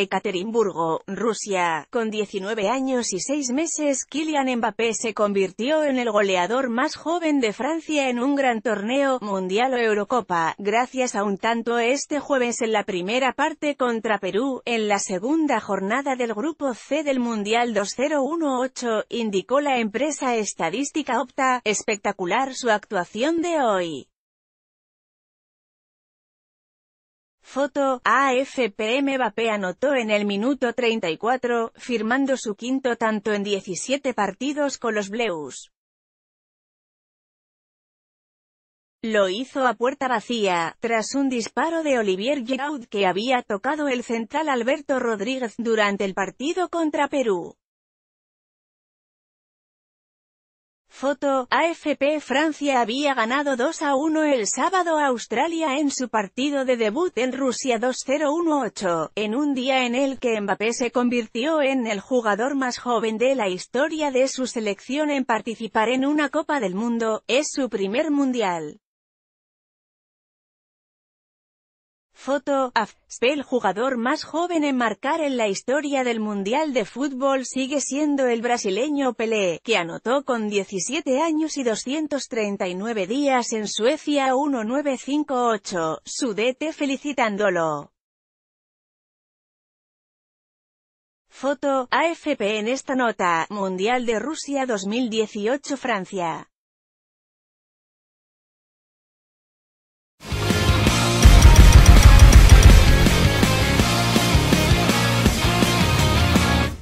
Ekaterimburgo, Rusia. Con 19 años y 6 meses, Kylian Mbappé se convirtió en el goleador más joven de Francia en un gran torneo, Mundial o Eurocopa, gracias a un tanto este jueves en la primera parte contra Perú, en la segunda jornada del Grupo C del Mundial 2018, indicó la empresa estadística Opta, espectacular su actuación de hoy. Foto, AFP Mbappé anotó en el minuto 34, firmando su quinto tanto en 17 partidos con los Bleus. Lo hizo a puerta vacía, tras un disparo de Olivier Giroud que había tocado el central Alberto Rodríguez durante el partido contra Perú. Foto, AFP Francia había ganado 2 a 1 el sábado a Australia en su partido de debut en Rusia 2 0 1 en un día en el que Mbappé se convirtió en el jugador más joven de la historia de su selección en participar en una Copa del Mundo, es su primer mundial. Foto, AFP, el jugador más joven en marcar en la historia del Mundial de Fútbol sigue siendo el brasileño Pelé, que anotó con 17 años y 239 días en Suecia 1958, su DT felicitándolo. Foto, AFP en esta nota, Mundial de Rusia 2018 Francia.